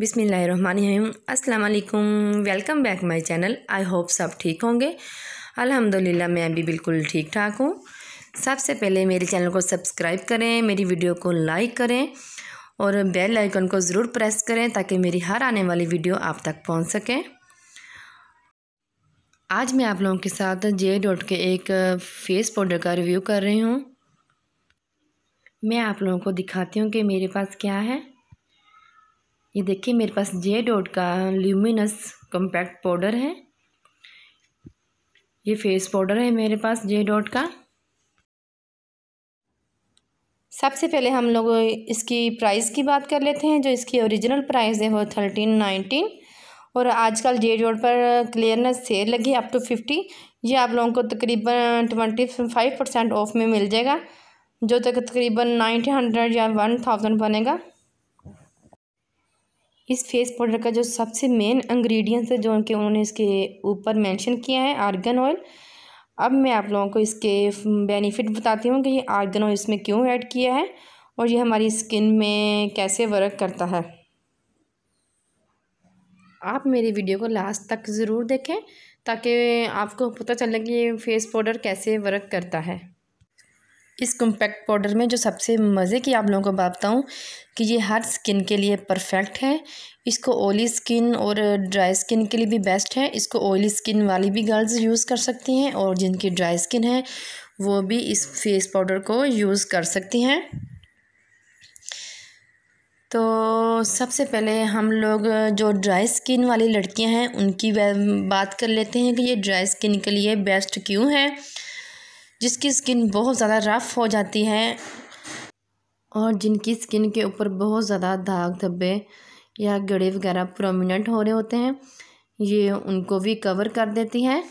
बिसमीम अस्सलाम वालेकुम welcome back my channel I hope सब ठीक होंगे अल्हम्दुलिल्लाह मैं भी बिल्कुल ठीक ठाक हूँ सबसे पहले मेरे चैनल को सब्सक्राइब करें मेरी वीडियो को लाइक करें और बेल आइकन को ज़रूर प्रेस करें ताकि मेरी हर आने वाली वीडियो आप तक पहुँच सके आज मैं आप लोगों के साथ जे डॉट के एक फेस पाउडर का रिव्यू कर रही हूँ मैं आप लोगों को दिखाती हूँ कि मेरे पास क्या है ये देखिए मेरे पास जे डॉट का ल्यूमिनस कॉम्पैक्ट पाउडर है ये फेस पाउडर है मेरे पास जे डॉट का सबसे पहले हम लोग इसकी प्राइस की बात कर लेते हैं जो इसकी ओरिजिनल प्राइस है वो थर्टीन नाइनटीन और आजकल जे डॉट पर क्लियरनेस सेल लगी अप टू फिफ्टी ये आप लोगों को तकरीबन ट्वेंटी फाइव परसेंट ऑफ में मिल जाएगा जो तक तकरीबन नाइन्टी हंड्रेड या वन थाउजेंड बनेगा इस फेस पाउडर का जो सबसे मेन इंग्रेडिएंट्स है जो कि उन्होंने इसके ऊपर मेंशन किया है आर्गन ऑयल अब मैं आप लोगों को इसके बेनिफिट बताती हूँ कि ये आर्गन ऑयल इसमें क्यों ऐड किया है और ये हमारी स्किन में कैसे वर्क करता है आप मेरी वीडियो को लास्ट तक ज़रूर देखें ताकि आपको पता चले कि ये फेस पाउडर कैसे वर्क करता है इस कॉम्पैक्ट पाउडर में जो सबसे मज़े की आप लोगों को बात बताऊँ कि ये हर स्किन के लिए परफेक्ट है इसको ऑयली स्किन और ड्राई स्किन के लिए भी बेस्ट है इसको ऑयली स्किन वाली भी गर्ल्स यूज़ कर सकती हैं और जिनकी ड्राई स्किन है वो भी इस फेस पाउडर को यूज़ कर सकती हैं तो सबसे पहले हम लोग जो ड्राई स्किन वाली लड़कियां हैं उनकी बात कर लेते हैं कि ये ड्राई स्किन के लिए बेस्ट क्यों है जिसकी स्किन बहुत ज़्यादा रफ़ हो जाती है और जिनकी स्किन के ऊपर बहुत ज़्यादा दाग धब्बे या गड़े वगैरह प्रोमिनेंट हो रहे होते हैं ये उनको भी कवर कर देती है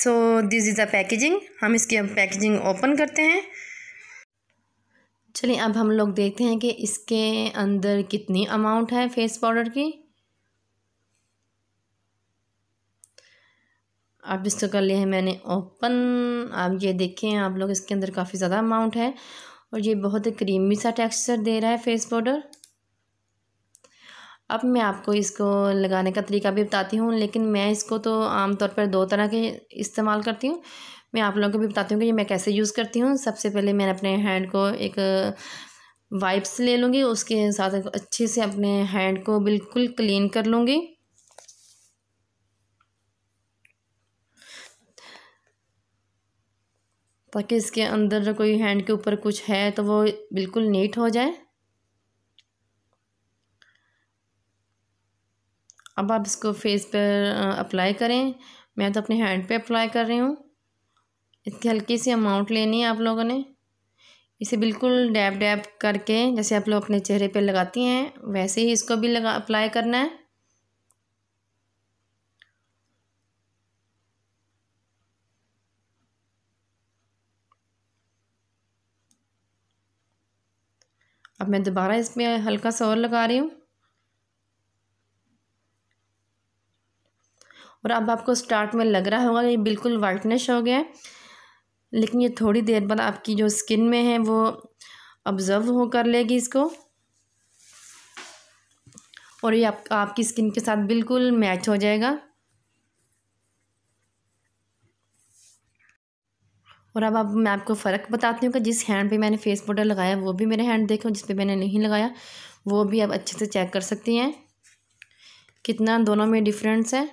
so this is a packaging हम इसकी पैकेजिंग ओपन करते हैं चलिए अब हम लोग देखते हैं कि इसके अंदर कितनी अमाउंट है फेस पाउडर की अब इसको कर लिया है मैंने ओपन आप ये देखें आप लोग इसके अंदर काफ़ी ज़्यादा अमाउंट है और ये बहुत ही क्रीमी सा टेक्सचर दे रहा है फेस पाउडर अब मैं आपको इसको लगाने का तरीका भी बताती हूँ लेकिन मैं इसको तो आमतौर पर दो तरह के इस्तेमाल करती हूँ मैं आप लोगों को भी बताती हूँ कि ये मैं कैसे यूज़ करती हूँ सबसे पहले मैंने अपने हैंड को एक वाइप्स ले लूँगी उसके साथ अच्छे से अपने हैंड को बिल्कुल क्लीन कर लूँगी ताकि इसके अंदर कोई हैंड के ऊपर कुछ है तो वो बिल्कुल नीट हो जाए अब आप इसको फेस पर अप्लाई करें मैं तो अपने हैंड पे अप्लाई कर रही हूँ इसकी हल्की सी अमाउंट लेनी है आप लोगों ने इसे बिल्कुल डैब डैब करके जैसे आप लोग अपने चेहरे पे लगाती हैं वैसे ही इसको भी लगा अप्लाई करना है अब मैं दोबारा इसमें हल्का सा और लगा रही हूँ और अब आपको स्टार्ट में लग रहा होगा ये बिल्कुल वाइटनेस हो गया है लेकिन ये थोड़ी देर बाद आपकी जो स्किन में है वो ऑब्ज़र्व हो कर लेगी इसको और ये आप, आपकी स्किन के साथ बिल्कुल मैच हो जाएगा और अब अब मैं आपको फ़र्क बताती हूँ कि जिस हैंड पे मैंने फेस पाउडर लगाया वो भी मेरे हैंड देखें जिस पे मैंने नहीं लगाया वो भी आप अच्छे से चेक कर सकती हैं कितना दोनों में डिफरेंस है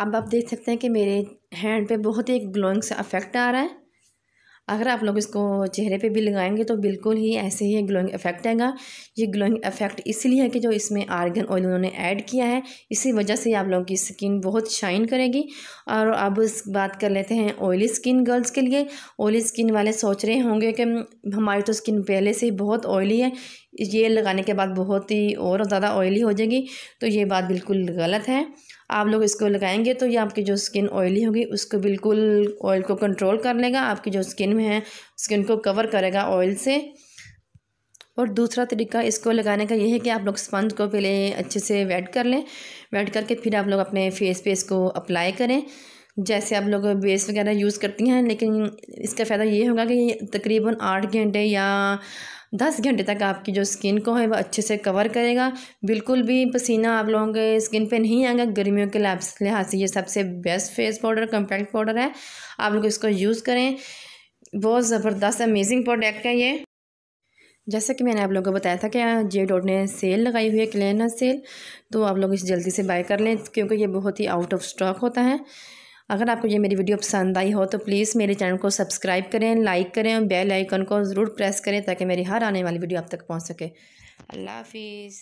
अब आप देख सकते हैं कि मेरे हैंड पे बहुत ही एक ग्लोइंग सा अफेक्ट आ रहा है अगर आप लोग इसको चेहरे पे भी लगाएंगे तो बिल्कुल ही ऐसे ही ग्लोइंग इफेक्ट आएगा ये ग्लोइंग इफेक्ट इसलिए है कि जो इसमें आर्गन ऑयल उन्होंने ऐड किया है इसी वजह से आप लोगों की स्किन बहुत शाइन करेगी और अब बात कर लेते हैं ऑयली स्किन गर्ल्स के लिए ऑयली स्किन वाले सोच रहे होंगे कि हमारी तो स्किन पहले से ही बहुत ऑयली है ये लगाने के बाद बहुत ही और ज़्यादा ऑयली हो जाएगी तो ये बात बिल्कुल गलत है आप लोग इसको लगाएंगे तो ये आपकी जो स्किन ऑयली होगी उसको बिल्कुल ऑयल को कंट्रोल कर लेगा आपकी जो स्किन में है स्किन को कवर करेगा ऑयल से और दूसरा तरीका इसको लगाने का ये है कि आप लोग स्पंज को पहले अच्छे से वेट कर लें वेट करके फिर आप लोग अपने फेस पे इसको अप्लाई करें जैसे आप लोग बेस वगैरह यूज़ करती हैं लेकिन इसका फ़ायदा ये होगा कि तकरीबन आठ घंटे या दस घंटे तक आपकी जो स्किन को है वह अच्छे से कवर करेगा बिल्कुल भी पसीना आप लोगों के स्किन पे नहीं आएगा गर्मियों के लिहाज से ये सबसे best face powder compact powder है आप लोग इसको यूज़ करें बहुत ज़बरदस्त अमेजिंग प्रोडक्ट है ये जैसा कि मैंने आप लोगों को बताया था कि जे डॉट ने सेल लगाई हुई है क्लिनर सेल तो आप लोग इसे जल्दी से बाय कर लें क्योंकि ये बहुत ही आउट ऑफ स्टॉक होता है अगर आपको ये मेरी वीडियो पसंद आई हो तो प्लीज़ मेरे चैनल को सब्सक्राइब करें लाइक करें और बेल आइकन को ज़रूर प्रेस करें ताकि मेरी हर आने वाली वीडियो आप तक पहुँच सके अल्लाह हाफिज़